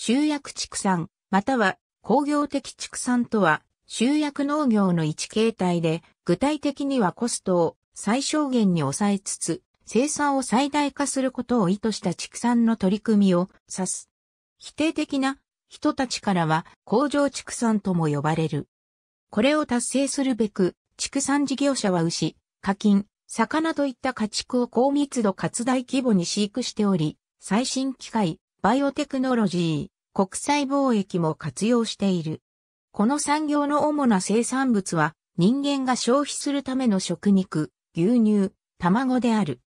集約畜産、または工業的畜産とは、集約農業の一形態で、具体的にはコストを最小限に抑えつつ、生産を最大化することを意図した畜産の取り組みを指す。否定的な人たちからは工場畜産とも呼ばれる。これを達成するべく、畜産事業者は牛、課金、魚といった家畜を高密度活大規模に飼育しており、最新機械、バイオテクノロジー、国際貿易も活用している。この産業の主な生産物は、人間が消費するための食肉、牛乳、卵である。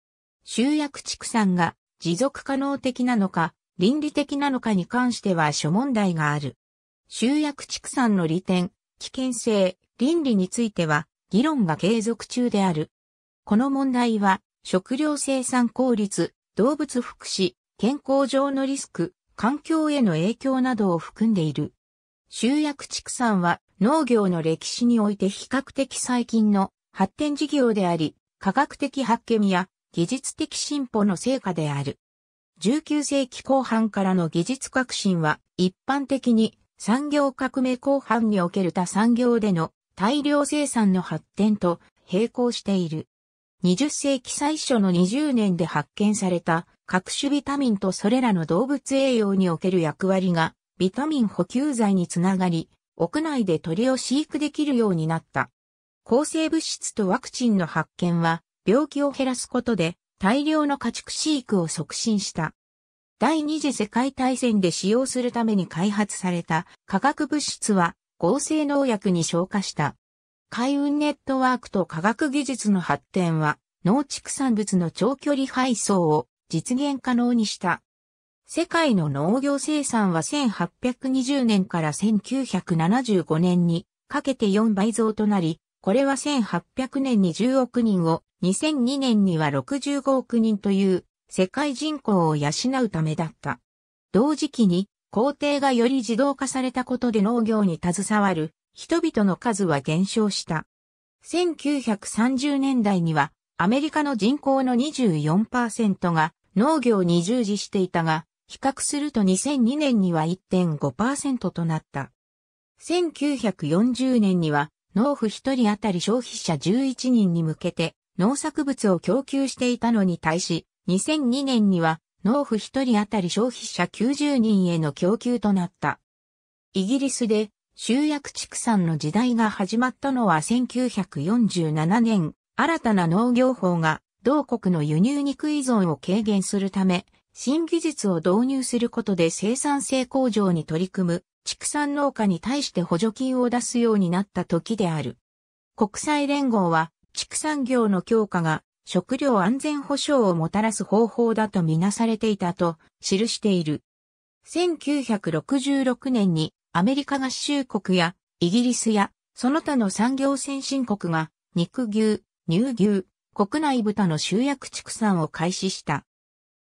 集約畜産が持続可能的なのか、倫理的なのかに関しては諸問題がある。集約畜産の利点、危険性、倫理については、議論が継続中である。この問題は、食料生産効率、動物福祉、健康上のリスク、環境への影響などを含んでいる。集約畜産は農業の歴史において比較的最近の発展事業であり、科学的発見や技術的進歩の成果である。19世紀後半からの技術革新は一般的に産業革命後半における他産業での大量生産の発展と並行している。20世紀最初の20年で発見された各種ビタミンとそれらの動物栄養における役割が、ビタミン補給剤につながり、屋内で鳥を飼育できるようになった。抗生物質とワクチンの発見は、病気を減らすことで、大量の家畜飼育を促進した。第二次世界大戦で使用するために開発された化学物質は合成農薬に消化した。海運ネットワークと科学技術の発展は農畜産物の長距離配送を実現可能にした。世界の農業生産は1820年から1975年にかけて4倍増となり、これは1800年に10億人を、2002年には65億人という世界人口を養うためだった。同時期に工程がより自動化されたことで農業に携わる人々の数は減少した。1930年代にはアメリカの人口の24%が農業に従事していたが、比較すると2002年には1.5%となった。1940年には、農夫1人当たり消費者11人に向けて、農作物を供給していたのに対し、2002年には、農夫1人当たり消費者90人への供給となった。イギリスで、集約畜産の時代が始まったのは1947年、新たな農業法が同国の輸入肉依存を軽減するため、新技術を導入することで生産性向上に取り組む畜産農家に対して補助金を出すようになった時である。国際連合は畜産業の強化が食料安全保障をもたらす方法だとみなされていたと記している。1966年にアメリカ合衆国やイギリスやその他の産業先進国が肉牛、乳牛、国内豚の集約畜産を開始した。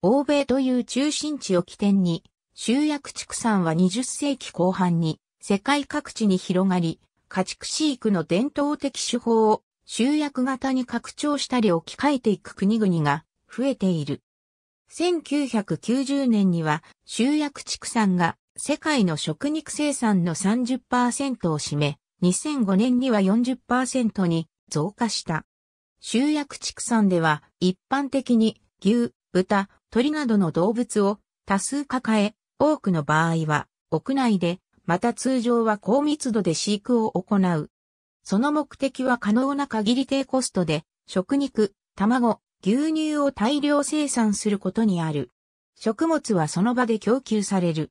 欧米という中心地を起点に、集約畜産は20世紀後半に世界各地に広がり、家畜飼育の伝統的手法を集約型に拡張したり置き換えていく国々が増えている。1990年には集約畜産が世界の食肉生産の30%を占め、2005年には40%に増加した。集約畜産では一般的に牛、豚、鳥などの動物を多数抱え、多くの場合は屋内で、また通常は高密度で飼育を行う。その目的は可能な限り低コストで、食肉、卵、牛乳を大量生産することにある。食物はその場で供給される。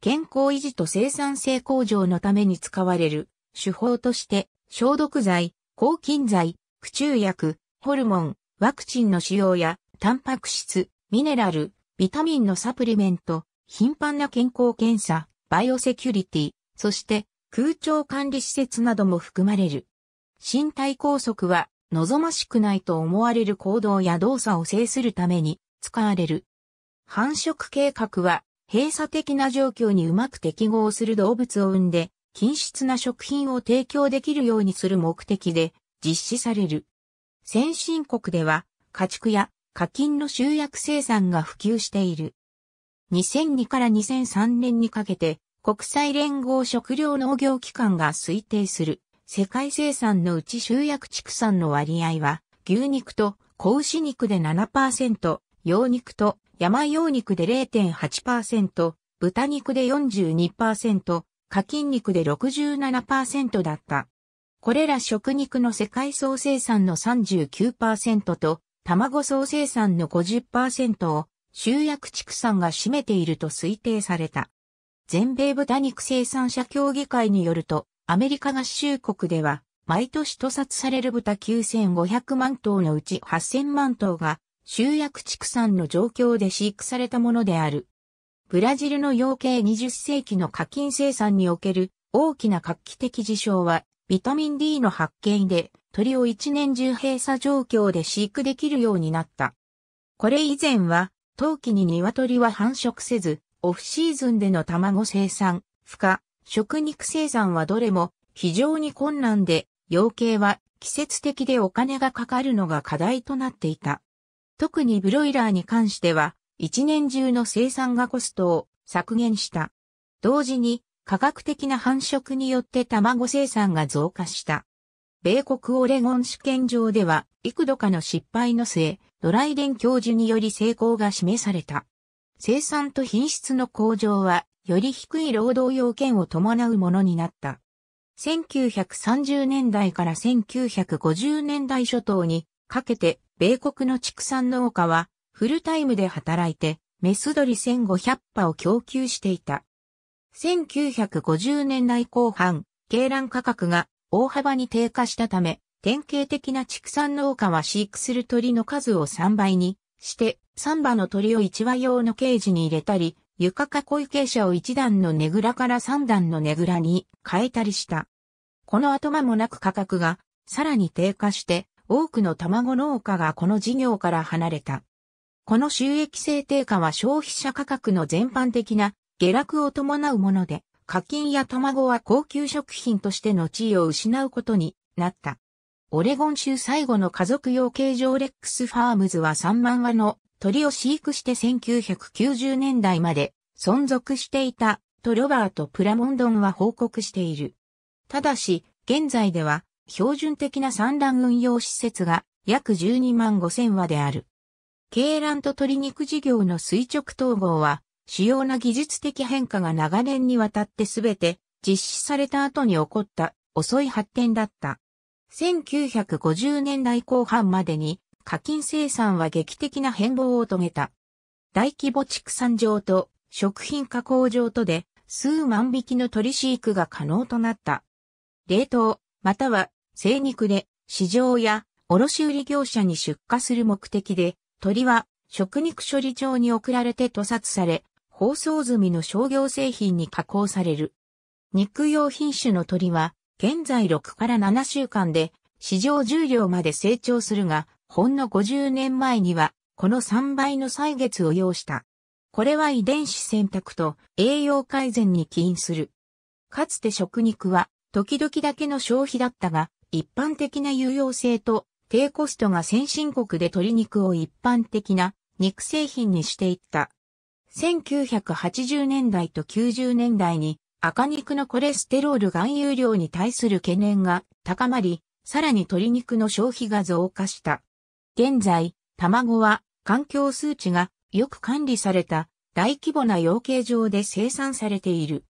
健康維持と生産性向上のために使われる手法として消毒剤、抗菌剤、駆虫薬、ホルモン、ワクチンの使用や、タンパク質、ミネラル、ビタミンのサプリメント、頻繁な健康検査、バイオセキュリティ、そして空調管理施設なども含まれる。身体拘束は望ましくないと思われる行動や動作を制するために使われる。繁殖計画は閉鎖的な状況にうまく適合する動物を生んで、均質な食品を提供できるようにする目的で実施される。先進国では、家畜や課金の集約生産が普及している。2002から2003年にかけて、国際連合食糧農業機関が推定する世界生産のうち集約畜産の割合は牛肉と子牛肉で7%、羊肉と山羊肉で0.8%、豚肉で42%、課金肉で67%だった。これら食肉の世界総生産の39%と卵総生産の50%を集約畜産が占めていると推定された。全米豚肉生産者協議会によると、アメリカ合衆国では、毎年屠殺される豚9500万頭のうち8000万頭が、集約畜産の状況で飼育されたものである。ブラジルの養鶏20世紀の課金生産における大きな画期的事象は、ビタミン D の発見で、鳥を一年中閉鎖状況で飼育できるようになった。これ以前は、冬季に鶏は繁殖せず、オフシーズンでの卵生産、孵化、食肉生産はどれも非常に困難で、養鶏は季節的でお金がかかるのが課題となっていた。特にブロイラーに関しては、一年中の生産がコストを削減した。同時に、科学的な繁殖によって卵生産が増加した。米国オレゴン試験場では幾度かの失敗の末、ドライデン教授により成功が示された。生産と品質の向上は、より低い労働要件を伴うものになった。1930年代から1950年代初頭にかけて、米国の畜産農家は、フルタイムで働いて、メス鳥1500羽を供給していた。1950年代後半、鶏卵価格が大幅に低下したため、典型的な畜産農家は飼育する鳥の数を3倍にして、3羽の鳥を1羽用のケージに入れたり、床か小池舎を1段のねぐらから3段のねぐらに変えたりした。この後間もなく価格がさらに低下して、多くの卵農家がこの事業から離れた。この収益性低下は消費者価格の全般的な下落を伴うもので、課金や卵は高級食品としての地位を失うことになった。オレゴン州最後の家族養鶏場レックスファームズは3万羽の鳥を飼育して1990年代まで存続していたとロバート・プラモンドンは報告している。ただし、現在では標準的な産卵運用施設が約12万5千羽である。鶏卵と鶏肉事業の垂直統合は主要な技術的変化が長年にわたってすべて実施された後に起こった遅い発展だった。1950年代後半までに課金生産は劇的な変貌を遂げた。大規模畜産場と食品加工場とで数万匹の鳥飼育が可能となった。冷凍、または生肉で市場や卸売業者に出荷する目的で、鳥は食肉処理場に送られて屠殺され、包装済みの商業製品に加工される。肉用品種の鳥は、現在6から7週間で、市場重量まで成長するが、ほんの50年前には、この3倍の歳月を要した。これは遺伝子選択と栄養改善に起因する。かつて食肉は、時々だけの消費だったが、一般的な有用性と低コストが先進国で鶏肉を一般的な肉製品にしていった。1980年代と90年代に赤肉のコレステロール含有量に対する懸念が高まり、さらに鶏肉の消費が増加した。現在、卵は環境数値がよく管理された大規模な養鶏場で生産されている。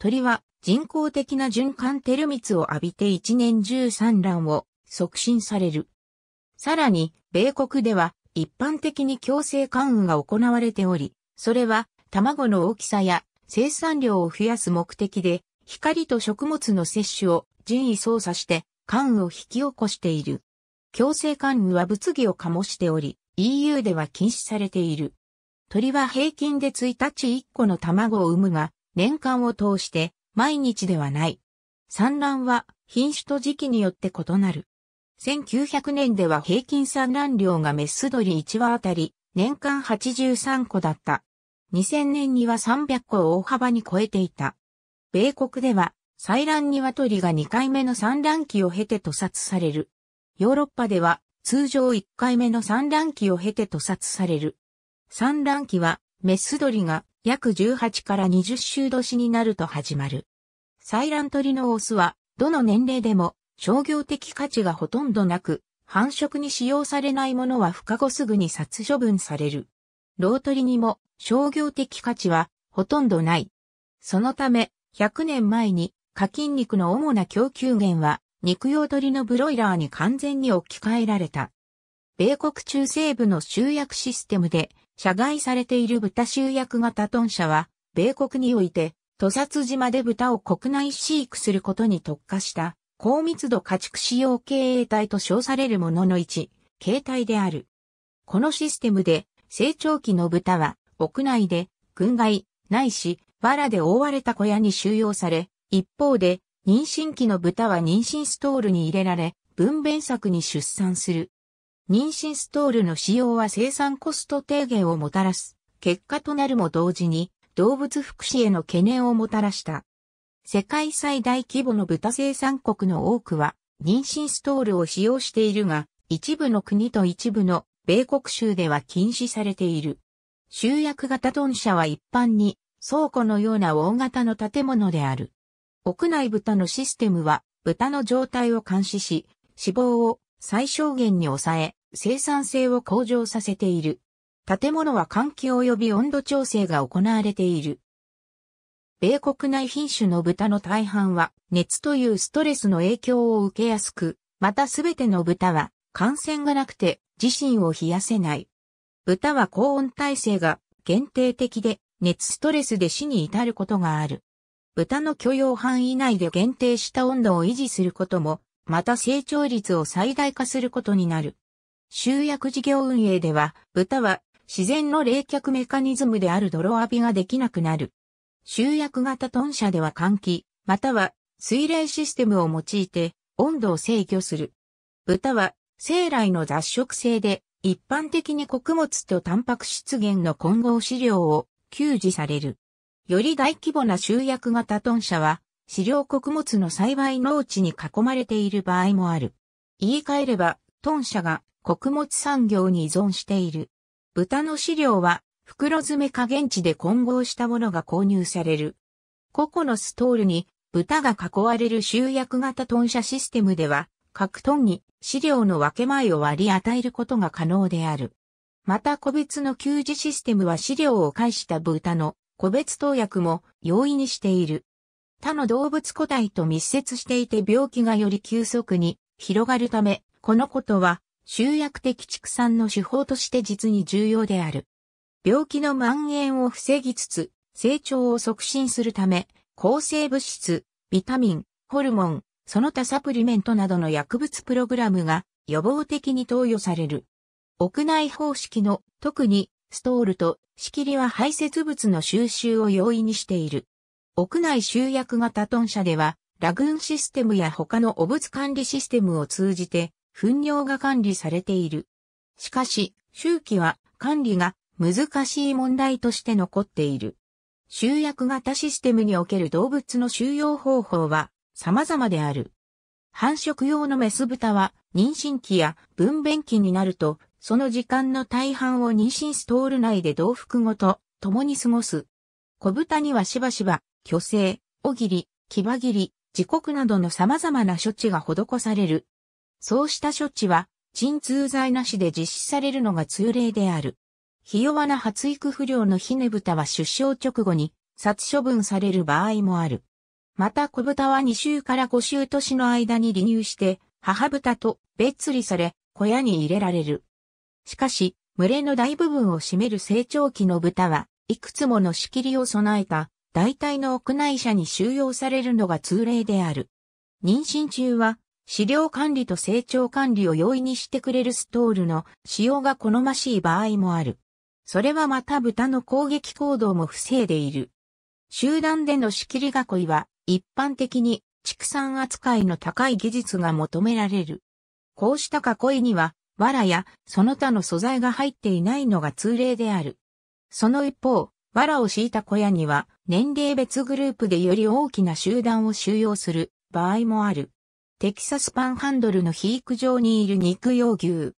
鳥は人工的な循環テルミツを浴びて一年中産卵を促進される。さらに、米国では一般的に強制関運が行われており、それは卵の大きさや生産量を増やす目的で光と食物の摂取を人為操作して肝を引き起こしている。強制肝羽は物議を醸しており、EU では禁止されている。鳥は平均で1日1個の卵を産むが、年間を通して毎日ではない。産卵は品種と時期によって異なる。1900年では平均産卵量がメス鳥1羽あたり年間83個だった。2000年には300個を大幅に超えていた。米国では、採卵鶏が2回目の産卵期を経て屠殺される。ヨーロッパでは、通常1回目の産卵期を経て屠殺される。産卵期は、メス鳥が約18から20週年になると始まる。採卵鳥のオスは、どの年齢でも商業的価値がほとんどなく、繁殖に使用されないものは孵化後すぐに殺処分される。老鳥にも商業的価値はほとんどない。そのため、100年前に課金肉の主な供給源は肉用鳥のブロイラーに完全に置き換えられた。米国中西部の集約システムで社外されている豚集約型豚舎は、米国において、屠殺島で豚を国内飼育することに特化した高密度家畜使用経営体と称されるものの一、形態である。このシステムで、成長期の豚は、屋内で、群外、ないし、藁で覆われた小屋に収容され、一方で、妊娠期の豚は妊娠ストールに入れられ、分娩作に出産する。妊娠ストールの使用は生産コスト低減をもたらす。結果となるも同時に、動物福祉への懸念をもたらした。世界最大規模の豚生産国の多くは、妊娠ストールを使用しているが、一部の国と一部の米国州では禁止されている。集約型豚舎は一般に倉庫のような大型の建物である。屋内豚のシステムは豚の状態を監視し、死亡を最小限に抑え、生産性を向上させている。建物は換気及び温度調整が行われている。米国内品種の豚の大半は熱というストレスの影響を受けやすく、またすべての豚は感染がなくて自身を冷やせない。豚は高温耐性が限定的で熱ストレスで死に至ることがある。豚の許容範囲内で限定した温度を維持することも、また成長率を最大化することになる。集約事業運営では、豚は自然の冷却メカニズムである泥浴びができなくなる。集約型豚舎車では換気、または水冷システムを用いて温度を制御する。豚は生来の雑食性で一般的に穀物とタンパク質源の混合飼料を給仕される。より大規模な集約型豚舎は飼料穀物の栽培農地に囲まれている場合もある。言い換えれば豚舎が穀物産業に依存している。豚の飼料は袋詰め加減値で混合したものが購入される。個々のストールに豚が囲われる集約型豚舎車システムでは、各トンに資料の分け前を割り与えることが可能である。また個別の給仕システムは資料を介した豚の個別投薬も容易にしている。他の動物個体と密接していて病気がより急速に広がるため、このことは集約的畜産の手法として実に重要である。病気の蔓延を防ぎつつ、成長を促進するため、抗生物質、ビタミン、ホルモン、その他サプリメントなどの薬物プログラムが予防的に投与される。屋内方式の特にストールと仕切りは排泄物の収集を容易にしている。屋内集約型トン車では、ラグーンシステムや他の汚物管理システムを通じて、糞尿が管理されている。しかし、周期は管理が難しい問題として残っている。集約型システムにおける動物の収容方法は様々である。繁殖用のメス豚は妊娠期や分娩期になると、その時間の大半を妊娠ストール内で同服ごと共に過ごす。小豚にはしばしば、虚勢、おぎり、牙切り、時刻などの様々な処置が施される。そうした処置は、鎮痛剤なしで実施されるのが通例である。ひ弱な発育不良のひねぶたは出生直後に殺処分される場合もある。また子豚は2週から5週年の間に離乳して母豚と別離され小屋に入れられる。しかし、群れの大部分を占める成長期の豚はいくつもの仕切りを備えた大体の屋内舎に収容されるのが通例である。妊娠中は飼料管理と成長管理を容易にしてくれるストールの使用が好ましい場合もある。それはまた豚の攻撃行動も防いでいる。集団での仕切り囲いは一般的に畜産扱いの高い技術が求められる。こうした囲いには、藁やその他の素材が入っていないのが通例である。その一方、藁を敷いた小屋には年齢別グループでより大きな集団を収容する場合もある。テキサスパンハンドルの肥育場にいる肉用牛。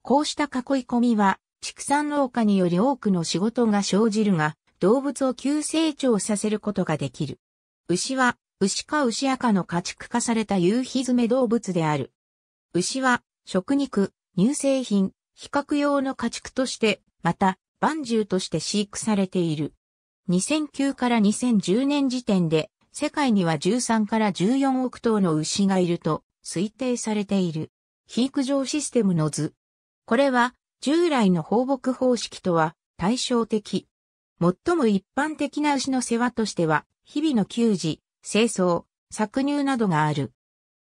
こうした囲い込みは畜産農家により多くの仕事が生じるが、動物を急成長させることができる。牛は、牛か牛赤の家畜化された夕日詰め動物である。牛は、食肉、乳製品、比較用の家畜として、また、万獣として飼育されている。2009から2010年時点で、世界には13から14億頭の牛がいると推定されている。飼育場システムの図。これは従来の放牧方式とは対照的。最も一般的な牛の世話としては、日々の給仕、清掃、搾乳などがある。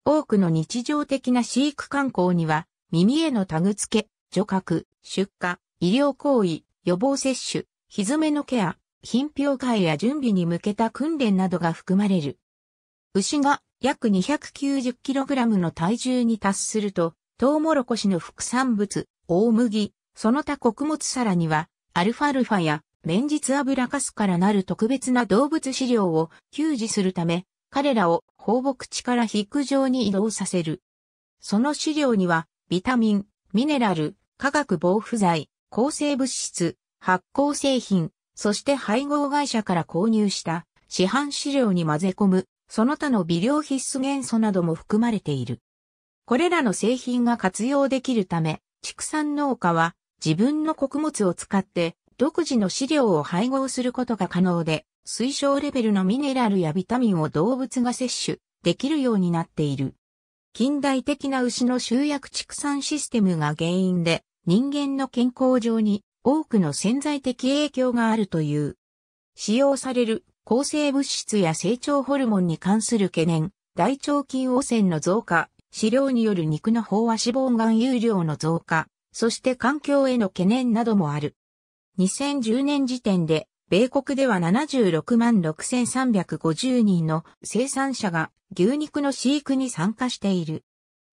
多くの日常的な飼育観光には、耳へのタグ付け、除覚、出荷、医療行為、予防接種、ひづめのケア、品評会や準備に向けた訓練などが含まれる。牛が約 290kg の体重に達すると、トウモロコシの副産物、大麦、その他穀物さらには、アルファルファや連日油かすからなる特別な動物飼料を給仕するため、彼らを放牧地からク上に移動させる。その飼料には、ビタミン、ミネラル、化学防腐剤、抗生物質、発酵製品、そして配合会社から購入した市販飼料に混ぜ込む、その他の微量必須元素なども含まれている。これらの製品が活用できるため、畜産農家は自分の穀物を使って独自の飼料を配合することが可能で、推奨レベルのミネラルやビタミンを動物が摂取できるようになっている。近代的な牛の集約畜産システムが原因で人間の健康上に多くの潜在的影響があるという。使用される抗生物質や成長ホルモンに関する懸念、大腸菌汚染の増加、飼料による肉の飽和脂肪含有量の増加、そして環境への懸念などもある。2010年時点で、米国では76万6350人の生産者が牛肉の飼育に参加している。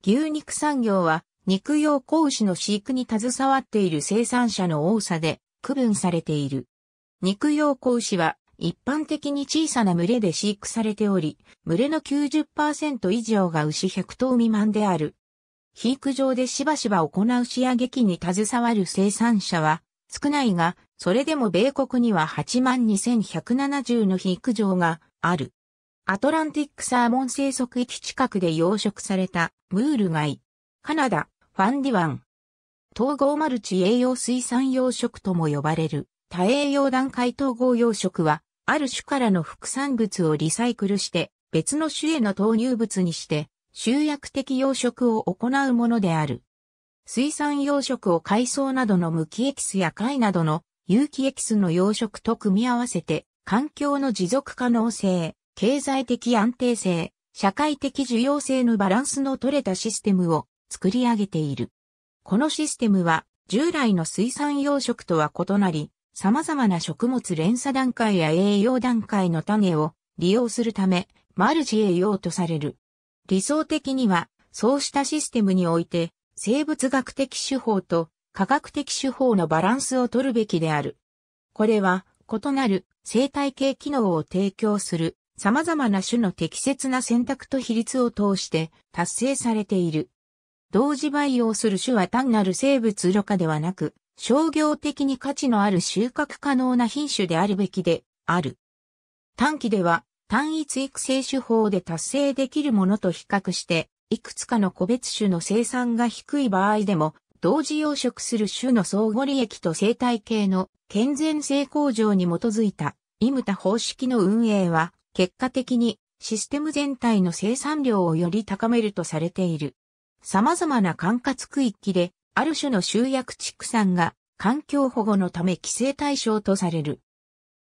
牛肉産業は肉用子牛の飼育に携わっている生産者の多さで区分されている。肉用子牛は一般的に小さな群れで飼育されており、群れの90%以上が牛100頭未満である。飼育場でしばしば行う仕上げ機に携わる生産者は少ないが、それでも米国には82,170の飼育場がある。アトランティックサーモン生息域近くで養殖されたムール貝。カナダ、ファンディワン。統合マルチ栄養水産養殖とも呼ばれる多栄養段階統合養殖はある種からの副産物をリサイクルして別の種への投入物にして集約的養殖を行うものである。水産養殖を海藻などの無機エキスや貝などの有機エキスの養殖と組み合わせて環境の持続可能性、経済的安定性、社会的需要性のバランスの取れたシステムを作り上げている。このシステムは従来の水産養殖とは異なり、様々な食物連鎖段階や栄養段階の種を利用するため、マルチ栄養とされる。理想的には、そうしたシステムにおいて、生物学的手法と科学的手法のバランスを取るべきである。これは、異なる生態系機能を提供する様々な種の適切な選択と比率を通して達成されている。同時培養する種は単なる生物ろ過ではなく、商業的に価値のある収穫可能な品種であるべきである。短期では単一育成手法で達成できるものと比較して、いくつかの個別種の生産が低い場合でも、同時養殖する種の相互利益と生態系の健全性向上に基づいたイムタ方式の運営は、結果的にシステム全体の生産量をより高めるとされている。様々な管轄区域である種の集約畜産が環境保護のため規制対象とされる。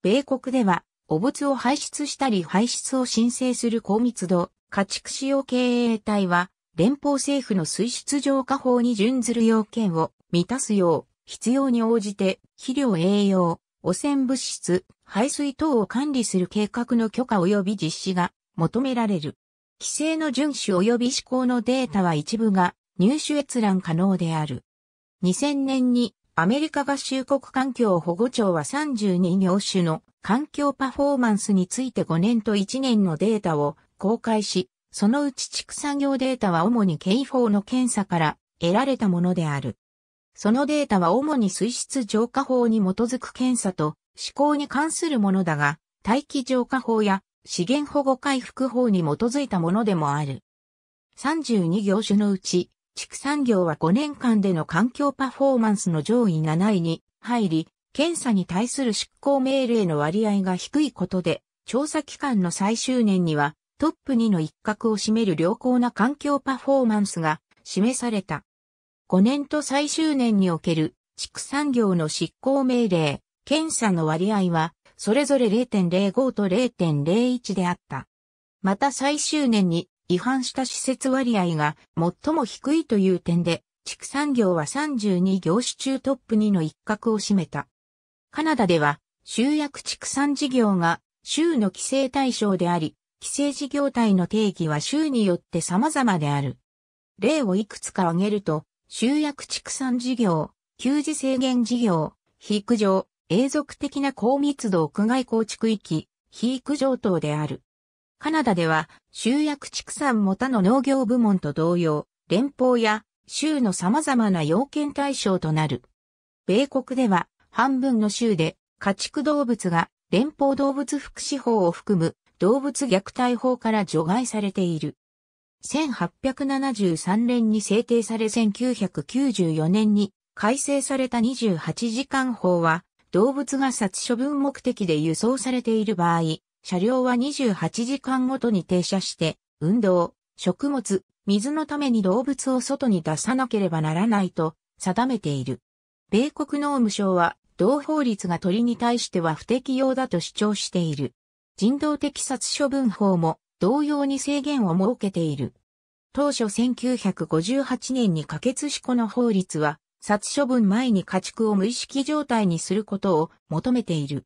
米国では、お物を排出したり排出を申請する高密度、家畜使用経営体は、連邦政府の水質浄化法に準ずる要件を満たすよう、必要に応じて、肥料栄養、汚染物質、排水等を管理する計画の許可及び実施が求められる。規制の遵守及び施行のデータは一部が入手閲覧可能である。2000年にアメリカ合衆国環境保護庁は32業種の環境パフォーマンスについて5年と1年のデータを公開し、そのうち畜産業データは主に K4 の検査から得られたものである。そのデータは主に水質浄化法に基づく検査と施行に関するものだが、大気浄化法や資源保護回復法に基づいたものでもある。32業種のうち畜産業は5年間での環境パフォーマンスの上位7位に入り、検査に対する執行命令の割合が低いことで、調査期間の最終年にはトップ2の一角を占める良好な環境パフォーマンスが示された。5年と最終年における畜産業の執行命令、検査の割合は、それぞれ0.05と0.01であった。また最終年に違反した施設割合が最も低いという点で、畜産業は32業種中トップ2の一角を占めた。カナダでは、集約畜産事業が州の規制対象であり、規制事業体の定義は州によって様々である。例をいくつか挙げると、集約畜産事業、給餌制限事業、肥育場、永続的な高密度屋外構築域、肥育場等である。カナダでは、集約畜産も他の農業部門と同様、連邦や州の様々な要件対象となる。米国では、半分の州で、家畜動物が連邦動物福祉法を含む動物虐待法から除外されている。1873年に制定され1994年に改正された28時間法は動物が殺処分目的で輸送されている場合、車両は28時間ごとに停車して、運動、食物、水のために動物を外に出さなければならないと定めている。米国農務省は、同法律が鳥に対しては不適用だと主張している。人道的殺処分法も同様に制限を設けている。当初1958年に可決しこの法律は、殺処分前に家畜を無意識状態にすることを求めている。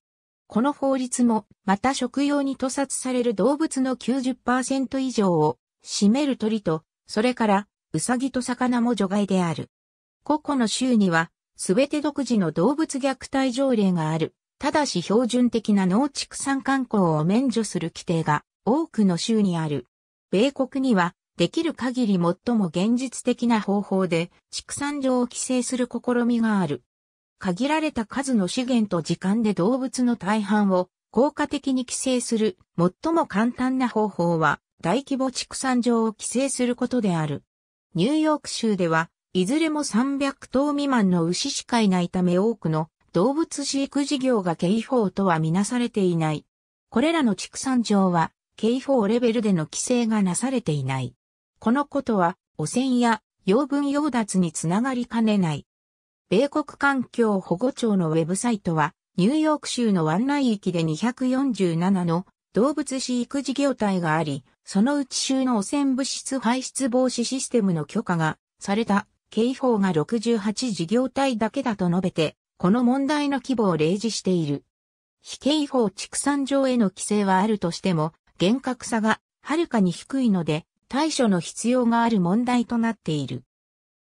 この法律も、また食用に屠殺される動物の90%以上を占める鳥と、それから、ウサギと魚も除外である。個々の州には、すべて独自の動物虐待条例がある。ただし標準的な農畜産観光を免除する規定が多くの州にある。米国には、できる限り最も現実的な方法で畜産場を規制する試みがある。限られた数の資源と時間で動物の大半を効果的に規制する最も簡単な方法は大規模畜産場を規制することである。ニューヨーク州では、いずれも300頭未満の牛しかいないため多くの動物飼育事業が刑法とはみなされていない。これらの畜産場は刑法レベルでの規制がなされていない。このことは汚染や養分溶奪につながりかねない。米国環境保護庁のウェブサイトは、ニューヨーク州の湾内域で247の動物飼育事業体があり、そのうち州の汚染物質排出防止システムの許可がされた警報が68事業体だけだと述べて、この問題の規模を例示している。非警報畜産場への規制はあるとしても、厳格さがはるかに低いので、対処の必要がある問題となっている。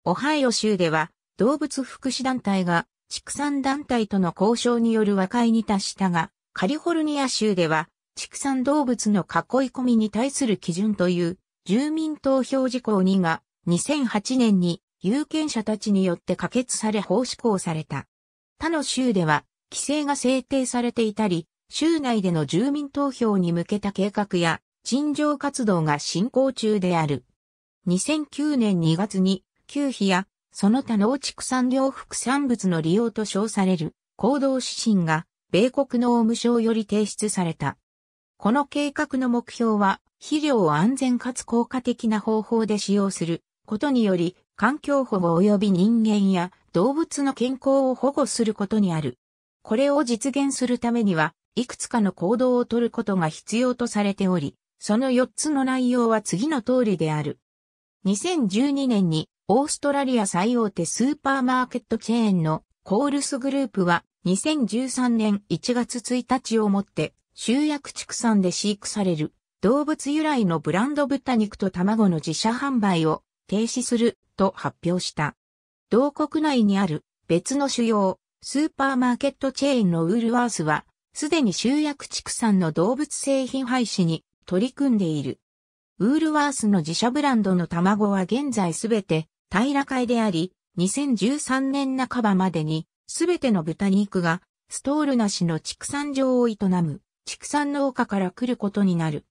オハイオ州では、動物福祉団体が畜産団体との交渉による和解に達したが、カリフォルニア州では畜産動物の囲い込みに対する基準という住民投票事項2が2008年に有権者たちによって可決され法施行された。他の州では規制が制定されていたり、州内での住民投票に向けた計画や陳情活動が進行中である。2009年2月に、旧費やその他農畜産業副産物の利用と称される行動指針が米国農務省より提出された。この計画の目標は肥料を安全かつ効果的な方法で使用することにより環境保護及び人間や動物の健康を保護することにある。これを実現するためには、いくつかの行動をとることが必要とされており、その4つの内容は次の通りである。2012年にオーストラリア最大手スーパーマーケットチェーンのコールスグループは2013年1月1日をもって集約畜産で飼育される動物由来のブランド豚肉と卵の自社販売を停止すると発表した。同国内にある別の主要スーパーマーケットチェーンのウールワースはすでに集約畜産の動物製品廃止に取り組んでいる。ウールワースの自社ブランドの卵は現在すべて平ら会であり、2013年半ばまでに、すべての豚肉が、ストールなしの畜産場を営む、畜産農家から来ることになる。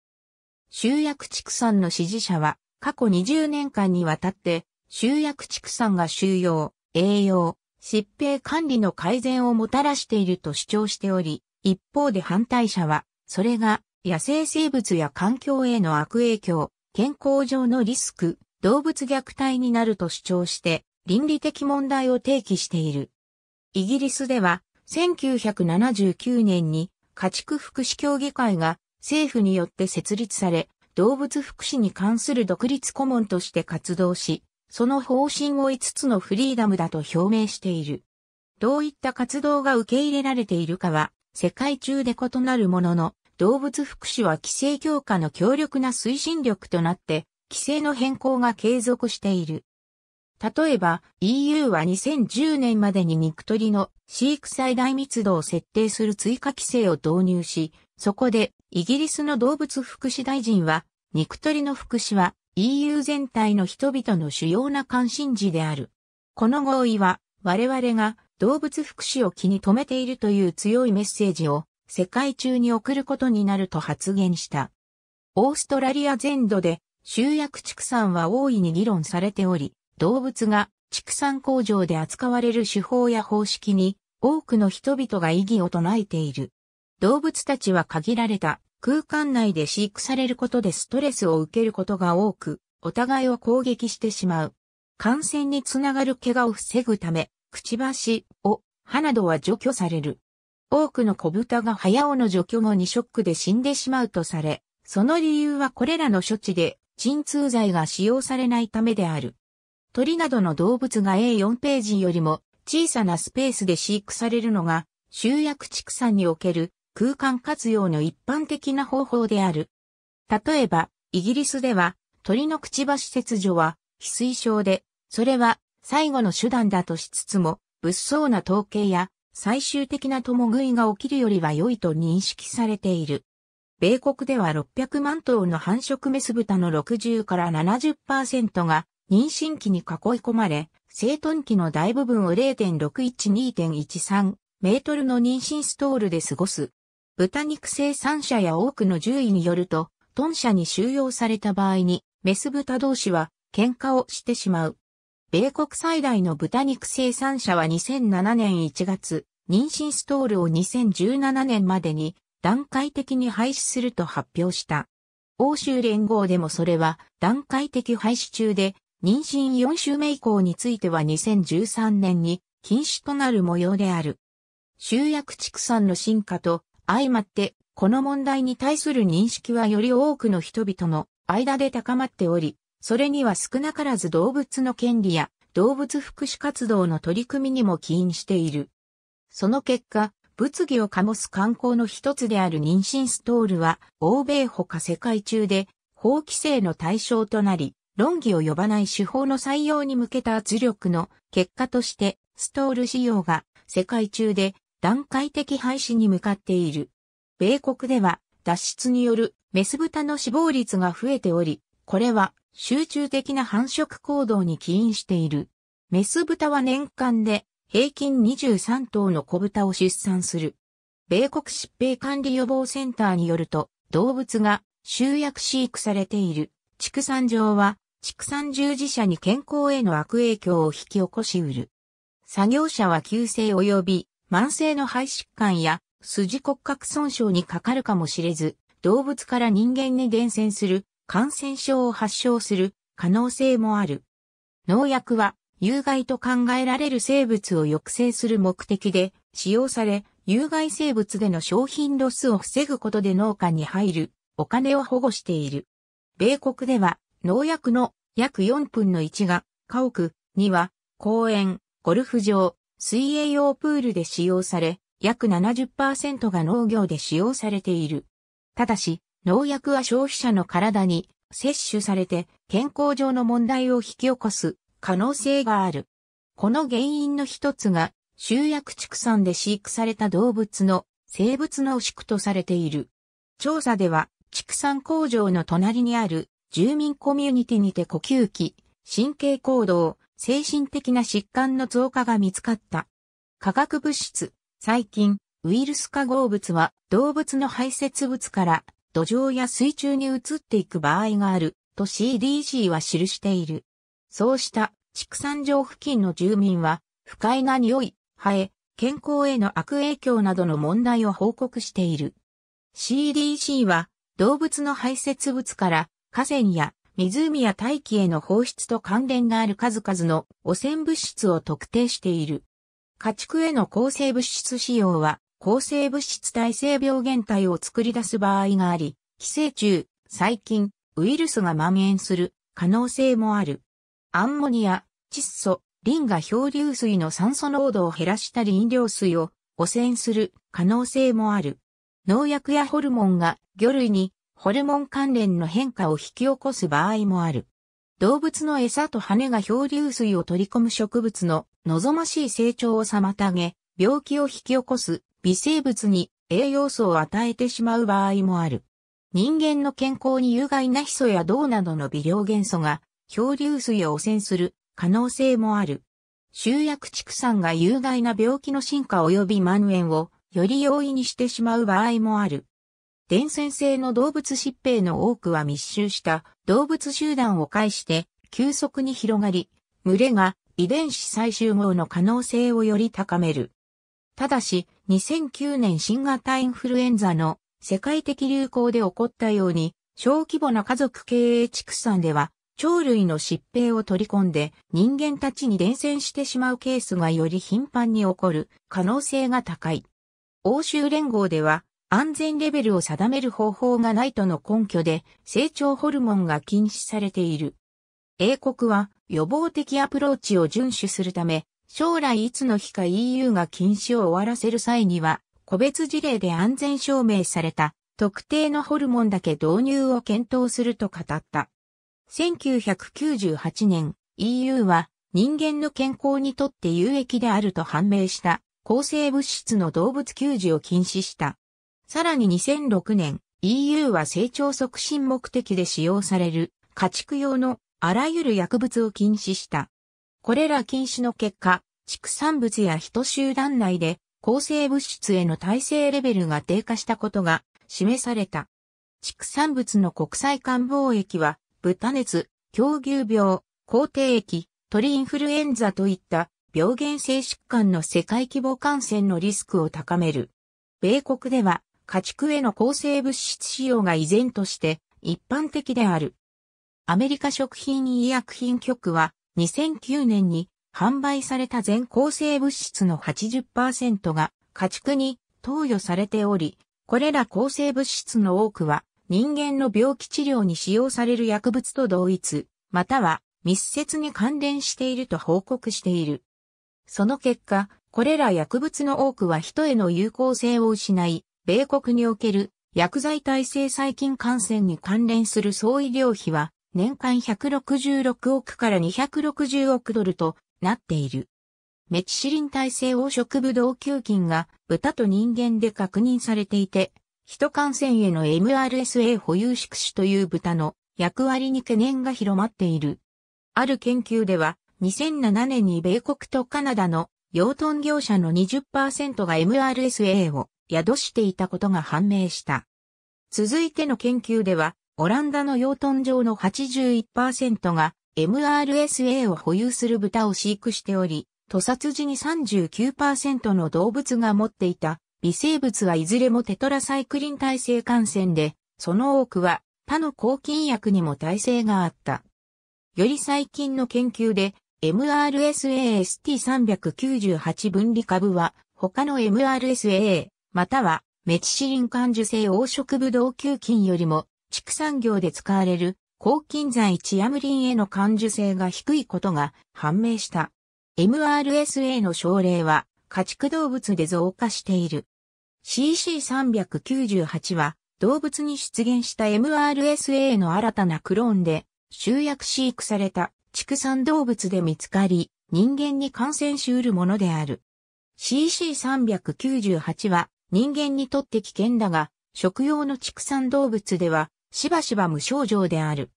集約畜産の支持者は、過去20年間にわたって、集約畜産が収容、栄養、疾病管理の改善をもたらしていると主張しており、一方で反対者は、それが野生生物や環境への悪影響、健康上のリスク、動物虐待になると主張して倫理的問題を提起している。イギリスでは1979年に家畜福祉協議会が政府によって設立され、動物福祉に関する独立顧問として活動し、その方針を5つのフリーダムだと表明している。どういった活動が受け入れられているかは、世界中で異なるものの、動物福祉は規制強化の強力な推進力となって、規制の変更が継続している。例えば EU は2010年までに肉鳥の飼育最大密度を設定する追加規制を導入し、そこでイギリスの動物福祉大臣は、肉鳥の福祉は EU 全体の人々の主要な関心事である。この合意は我々が動物福祉を気に留めているという強いメッセージを世界中に送ることになると発言した。オーストラリア全土で集約畜産は大いに議論されており、動物が畜産工場で扱われる手法や方式に多くの人々が異議を唱えている。動物たちは限られた空間内で飼育されることでストレスを受けることが多く、お互いを攻撃してしまう。感染につながる怪我を防ぐため、くちばし、を、歯などは除去される。多くの小豚が早尾の除去後にショックで死んでしまうとされ、その理由はこれらの処置で鎮痛剤が使用されないためである。鳥などの動物が A4 ページよりも小さなスペースで飼育されるのが集約畜産における空間活用の一般的な方法である。例えば、イギリスでは鳥のくちばし切除は非推奨で、それは最後の手段だとしつつも、物騒な統計や最終的な共食いが起きるよりは良いと認識されている。米国では600万頭の繁殖メス豚の60から70%が妊娠期に囲い込まれ、生頓期の大部分を0.612.13メートルの妊娠ストールで過ごす。豚肉生産者や多くの獣医によると、豚舎に収容された場合に、メス豚同士は喧嘩をしてしまう。米国最大の豚肉生産者は2007年1月、妊娠ストールを2017年までに段階的に廃止すると発表した。欧州連合でもそれは段階的廃止中で、妊娠4週目以降については2013年に禁止となる模様である。集約畜産の進化と相まって、この問題に対する認識はより多くの人々の間で高まっており、それには少なからず動物の権利や動物福祉活動の取り組みにも起因している。その結果、物議を醸す観光の一つである妊娠ストールは、欧米ほか世界中で法規制の対象となり、論議を呼ばない手法の採用に向けた圧力の結果として、ストール仕様が世界中で段階的廃止に向かっている。米国では脱出によるメス豚の死亡率が増えており、これは集中的な繁殖行動に起因している。メス豚は年間で平均23頭の子豚を出産する。米国疾病管理予防センターによると、動物が集約飼育されている畜産場は、畜産従事者に健康への悪影響を引き起こしうる。作業者は急性及び慢性の肺疾患や筋骨格損傷にかかるかもしれず、動物から人間に伝染する感染症を発症する可能性もある。農薬は有害と考えられる生物を抑制する目的で使用され、有害生物での商品ロスを防ぐことで農家に入るお金を保護している。米国では農薬の約4分の1が家屋、には公園、ゴルフ場、水泳用プールで使用され、約70%が農業で使用されている。ただし、農薬は消費者の体に摂取されて健康上の問題を引き起こす可能性がある。この原因の一つが、集約畜産で飼育された動物の生物濃縮とされている。調査では、畜産工場の隣にある住民コミュニティにて呼吸器、神経行動、精神的な疾患の増加が見つかった。化学物質、細菌、ウイルス化合物は動物の排泄物から土壌や水中に移っていく場合があると CDC は記している。そうした畜産場付近の住民は、不快な匂い、ハエ、健康への悪影響などの問題を報告している。CDC は、動物の排泄物から河川や湖や大気への放出と関連がある数々の汚染物質を特定している。家畜への抗生物質使用は、抗生物質耐性病原体を作り出す場合があり、寄生虫、細菌、ウイルスが蔓延する可能性もある。アンモニア、窒素、リンが漂流水の酸素濃度を減らしたり飲料水を汚染する可能性もある。農薬やホルモンが魚類にホルモン関連の変化を引き起こす場合もある。動物の餌と羽が漂流水を取り込む植物の望ましい成長を妨げ、病気を引き起こす微生物に栄養素を与えてしまう場合もある。人間の健康に有害なヒ素や銅などの微量元素が漂流水を汚染する可能性もある。集約畜産が有害な病気の進化及び蔓延をより容易にしてしまう場合もある。伝染性の動物疾病の多くは密集した動物集団を介して急速に広がり、群れが遺伝子再集合の可能性をより高める。ただし、2009年新型インフルエンザの世界的流行で起こったように、小規模な家族経営畜産では鳥類の疾病を取り込んで人間たちに伝染してしまうケースがより頻繁に起こる可能性が高い。欧州連合では安全レベルを定める方法がないとの根拠で成長ホルモンが禁止されている。英国は予防的アプローチを遵守するため、将来いつの日か EU が禁止を終わらせる際には、個別事例で安全証明された特定のホルモンだけ導入を検討すると語った。1998年、EU は人間の健康にとって有益であると判明した抗生物質の動物給餌を禁止した。さらに2006年、EU は成長促進目的で使用される家畜用のあらゆる薬物を禁止した。これら禁止の結果、畜産物や人集団内で抗生物質への耐性レベルが低下したことが示された。畜産物の国際間貿易は豚熱、狂牛病、抗蹄液、鳥インフルエンザといった病原性疾患の世界規模感染のリスクを高める。米国では家畜への抗生物質使用が依然として一般的である。アメリカ食品医薬品局は2009年に販売された全抗生物質の80%が家畜に投与されており、これら抗生物質の多くは人間の病気治療に使用される薬物と同一、または密接に関連していると報告している。その結果、これら薬物の多くは人への有効性を失い、米国における薬剤耐性細菌感染に関連する総医療費は年間166億から260億ドルとなっている。メチシリン耐性黄色ブドウ球菌が豚と人間で確認されていて、人感染への MRSA 保有宿主という豚の役割に懸念が広まっている。ある研究では、2007年に米国とカナダの養豚業者の20%が MRSA を宿していたことが判明した。続いての研究では、オランダの養豚場の81%が MRSA を保有する豚を飼育しており、屠殺時に39%の動物が持っていた微生物はいずれもテトラサイクリン耐性感染で、その多くは他の抗菌薬にも耐性があった。より最近の研究で、MRSAST398 分離株は、他の MRSA、またはメチシリン感受性黄色ブドウ球菌よりも、畜産業で使われる抗菌剤チアムリンへの感受性が低いことが判明した。MRSA の症例は家畜動物で増加している。CC398 は動物に出現した MRSA の新たなクローンで集約飼育された畜産動物で見つかり、人間に感染しうるものである。CC398 は人間にとって危険だが、食用の畜産動物ではしばしば無症状である。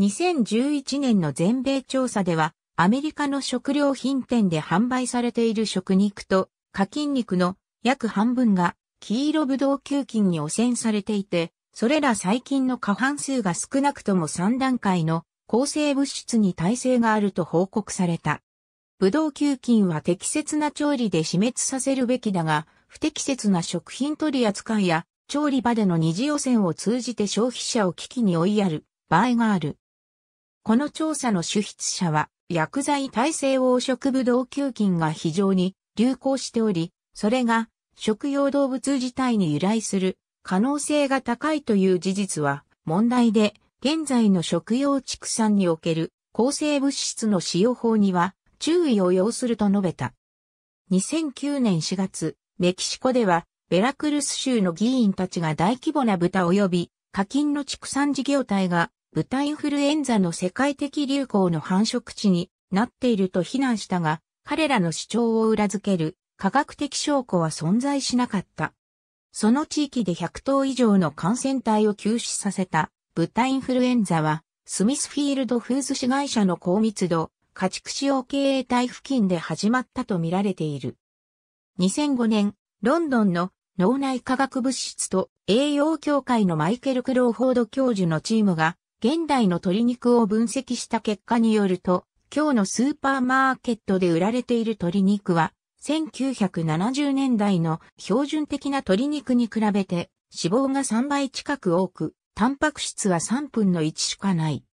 2011年の全米調査ではアメリカの食料品店で販売されている食肉と課金肉の約半分が黄色ブドウ球菌に汚染されていて、それら細菌の過半数が少なくとも3段階の抗生物質に耐性があると報告された。ブドウ球菌は適切な調理で死滅させるべきだが、不適切な食品取り扱いや調理場での二次汚染を通じて消費者を危機に追いやる場合がある。この調査の主筆者は、薬剤耐性黄色ブドウ球菌が非常に流行しており、それが食用動物自体に由来する可能性が高いという事実は問題で、現在の食用畜産における抗生物質の使用法には注意を要すると述べた。2009年4月、メキシコではベラクルス州の議員たちが大規模な豚及び課金の畜産事業体が豚インフルエンザの世界的流行の繁殖地になっていると非難したが、彼らの主張を裏付ける科学的証拠は存在しなかった。その地域で100頭以上の感染体を休止させた豚インフルエンザは、スミスフィールドフーズ市会社の高密度、家畜使用経営体付近で始まったとみられている。2005年、ロンドンの脳内科学物質と栄養協会のマイケル・クローフォード教授のチームが現代の鶏肉を分析した結果によると、今日のスーパーマーケットで売られている鶏肉は、1970年代の標準的な鶏肉に比べて脂肪が3倍近く多く、タンパク質は3分の1しかない。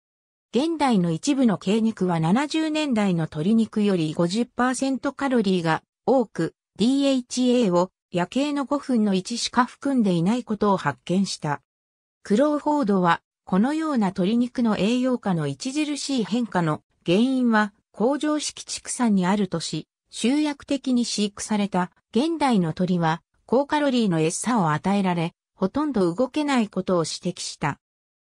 現代の一部の鶏肉は70年代の鶏肉より50%カロリーが多く、DHA を夜景の5分の1しか含んでいないことを発見した。クローフォードはこのような鶏肉の栄養価の著しい変化の原因は工場式畜産にあるとし、集約的に飼育された現代の鳥は高カロリーの餌を与えられ、ほとんど動けないことを指摘した。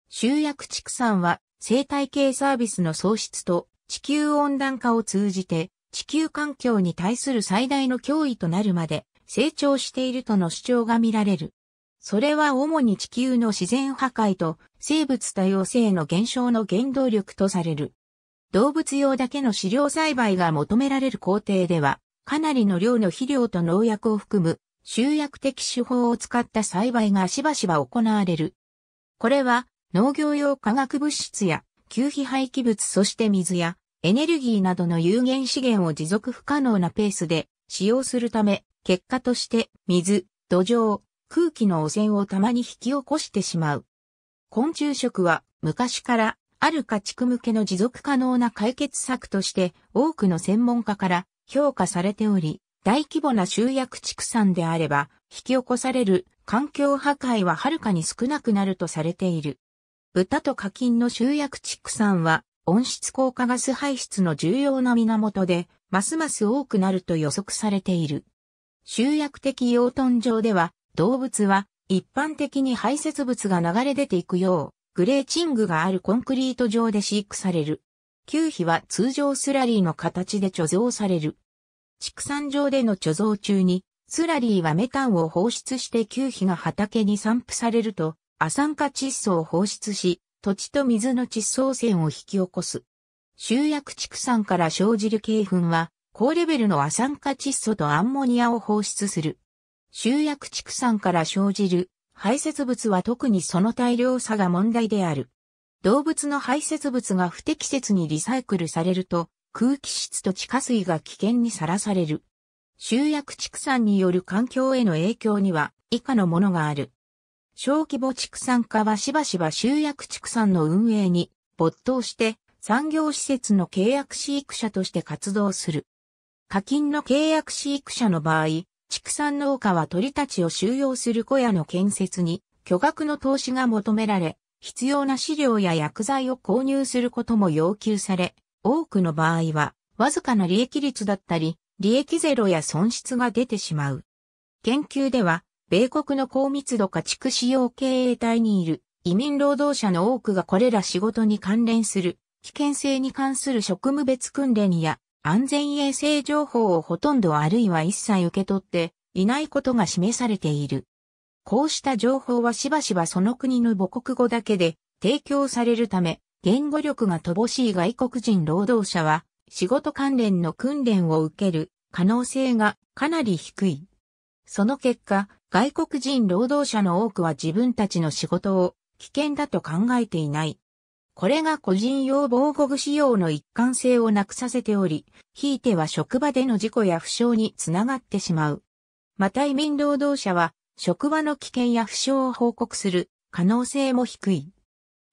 集約畜産は生態系サービスの創出と地球温暖化を通じて地球環境に対する最大の脅威となるまで成長しているとの主張が見られる。それは主に地球の自然破壊と生物多様性の減少の原動力とされる。動物用だけの飼料栽培が求められる工程では、かなりの量の肥料と農薬を含む集約的手法を使った栽培がしばしば行われる。これは農業用化学物質や給肥廃棄物そして水やエネルギーなどの有限資源を持続不可能なペースで使用するため、結果として水、土壌、空気の汚染をたまに引き起こしてしまう。昆虫食は昔からある家畜向けの持続可能な解決策として多くの専門家から評価されており、大規模な集約畜産であれば引き起こされる環境破壊ははるかに少なくなるとされている。豚と課金の集約畜産は温室効果ガス排出の重要な源で、ますます多くなると予測されている。集約的養豚場では動物は一般的に排泄物が流れ出ていくよう、グレーチングがあるコンクリート上で飼育される。球皮は通常スラリーの形で貯蔵される。畜産場での貯蔵中に、スラリーはメタンを放出して球皮が畑に散布されると、亜酸化窒素を放出し、土地と水の窒素汚染を引き起こす。集約畜産から生じる鶏粉は、高レベルの亜酸化窒素とアンモニアを放出する。集約畜産から生じる排泄物は特にその大量さが問題である。動物の排泄物が不適切にリサイクルされると空気質と地下水が危険にさらされる。集約畜産による環境への影響には以下のものがある。小規模畜産化はしばしば集約畜産の運営に没頭して産業施設の契約飼育者として活動する。課金の契約飼育者の場合、畜産農家は鳥たちを収容する小屋の建設に巨額の投資が求められ、必要な飼料や薬剤を購入することも要求され、多くの場合は、わずかな利益率だったり、利益ゼロや損失が出てしまう。研究では、米国の高密度家畜使用経営体にいる移民労働者の多くがこれら仕事に関連する危険性に関する職務別訓練や安全衛生情報をほとんどあるいは一切受け取っていないことが示されている。こうした情報はしばしばその国の母国語だけで提供されるため、言語力が乏しい外国人労働者は仕事関連の訓練を受ける可能性がかなり低い。その結果、外国人労働者の多くは自分たちの仕事を危険だと考えていない。これが個人用防護具使用の一貫性をなくさせており、ひいては職場での事故や負傷につながってしまう。また移民労働者は、職場の危険や負傷を報告する可能性も低い。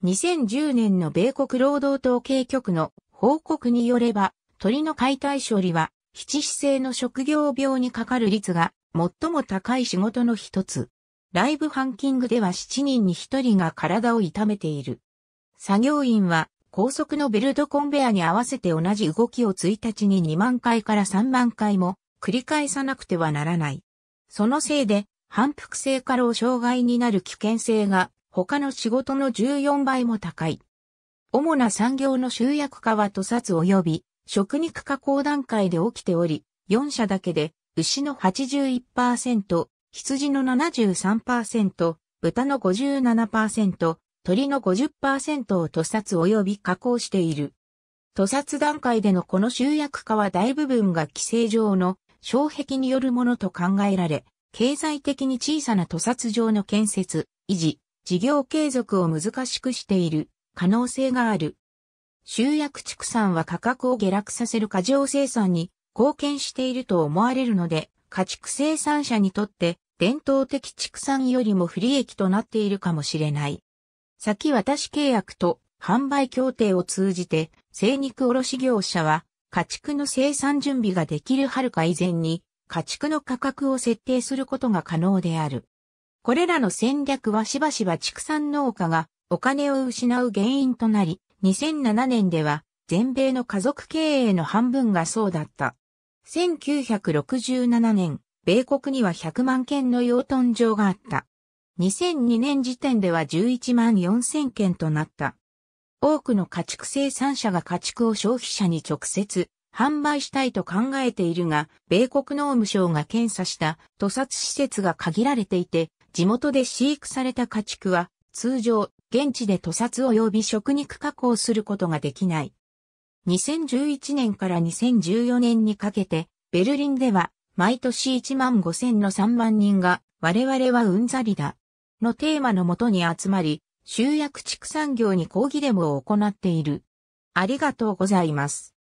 2010年の米国労働統計局の報告によれば、鳥の解体処理は、七死性の職業病にかかる率が最も高い仕事の一つ。ライブハンキングでは7人に1人が体を痛めている。作業員は高速のベルトコンベアに合わせて同じ動きを1日に2万回から3万回も繰り返さなくてはならない。そのせいで反復性過労障害になる危険性が他の仕事の14倍も高い。主な産業の集約化は屠殺及び食肉加工段階で起きており、4社だけで牛の81%、羊の73%、豚の57%、鳥の50%を屠殺及び加工している。屠殺段階でのこの集約化は大部分が規制上の障壁によるものと考えられ、経済的に小さな屠殺場の建設、維持、事業継続を難しくしている可能性がある。集約畜産は価格を下落させる過剰生産に貢献していると思われるので、家畜生産者にとって伝統的畜産よりも不利益となっているかもしれない。先渡し契約と販売協定を通じて、生肉卸業者は、家畜の生産準備ができるはるか以前に、家畜の価格を設定することが可能である。これらの戦略はしばしば畜産農家がお金を失う原因となり、2007年では全米の家族経営の半分がそうだった。1967年、米国には100万件の養豚場があった。2002年時点では11万4000件となった。多くの家畜生産者が家畜を消費者に直接販売したいと考えているが、米国農務省が検査した屠殺施設が限られていて、地元で飼育された家畜は通常現地で屠殺及び食肉加工することができない。2011年から2014年にかけて、ベルリンでは毎年1万5000の3万人が我々はうんざりだ。のテーマのもとに集まり、集約畜産業に抗議デモを行っている。ありがとうございます。